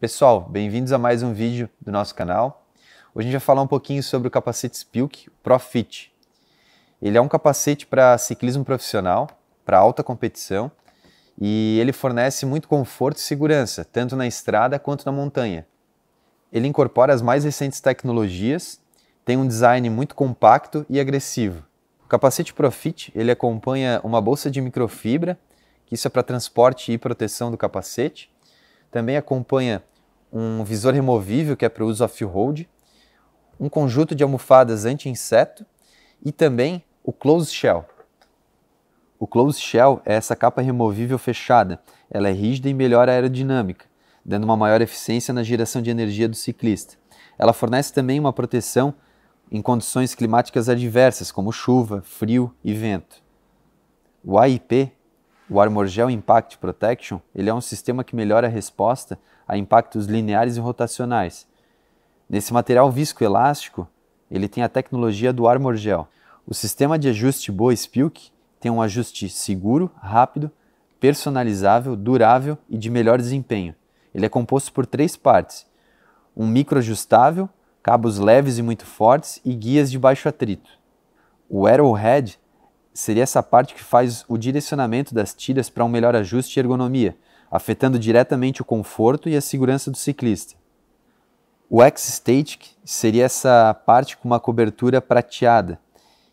Pessoal, bem-vindos a mais um vídeo do nosso canal. Hoje a gente vai falar um pouquinho sobre o capacete Spilk Profit. Ele é um capacete para ciclismo profissional, para alta competição, e ele fornece muito conforto e segurança, tanto na estrada quanto na montanha. Ele incorpora as mais recentes tecnologias, tem um design muito compacto e agressivo. O capacete Profit, ele acompanha uma bolsa de microfibra, que isso é para transporte e proteção do capacete. Também acompanha um visor removível que é para uso off-road, um conjunto de almofadas anti-inseto e também o closed shell. O closed shell é essa capa removível fechada. Ela é rígida e melhora a aerodinâmica, dando uma maior eficiência na geração de energia do ciclista. Ela fornece também uma proteção em condições climáticas adversas, como chuva, frio e vento. O AIP o Armorgel Impact Protection ele é um sistema que melhora a resposta a impactos lineares e rotacionais. Nesse material viscoelástico, ele tem a tecnologia do Armorgel. O sistema de ajuste Boa Spilk tem um ajuste seguro, rápido, personalizável, durável e de melhor desempenho. Ele é composto por três partes: um microajustável, cabos leves e muito fortes e guias de baixo atrito. O Arrowhead seria essa parte que faz o direcionamento das tiras para um melhor ajuste e ergonomia, afetando diretamente o conforto e a segurança do ciclista. O X-Static seria essa parte com uma cobertura prateada,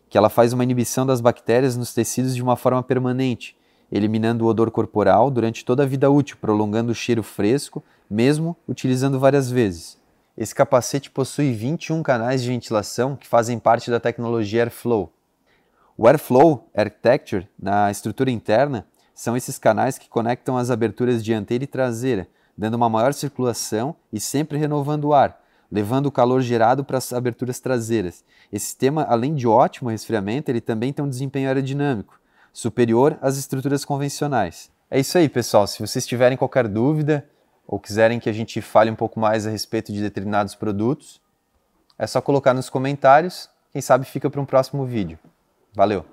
que ela faz uma inibição das bactérias nos tecidos de uma forma permanente, eliminando o odor corporal durante toda a vida útil, prolongando o cheiro fresco, mesmo utilizando várias vezes. Esse capacete possui 21 canais de ventilação que fazem parte da tecnologia Airflow, o Airflow Architecture, na estrutura interna, são esses canais que conectam as aberturas dianteira e traseira, dando uma maior circulação e sempre renovando o ar, levando o calor gerado para as aberturas traseiras. Esse sistema, além de ótimo resfriamento, ele também tem um desempenho aerodinâmico, superior às estruturas convencionais. É isso aí, pessoal. Se vocês tiverem qualquer dúvida ou quiserem que a gente fale um pouco mais a respeito de determinados produtos, é só colocar nos comentários. Quem sabe fica para um próximo vídeo. Valeu!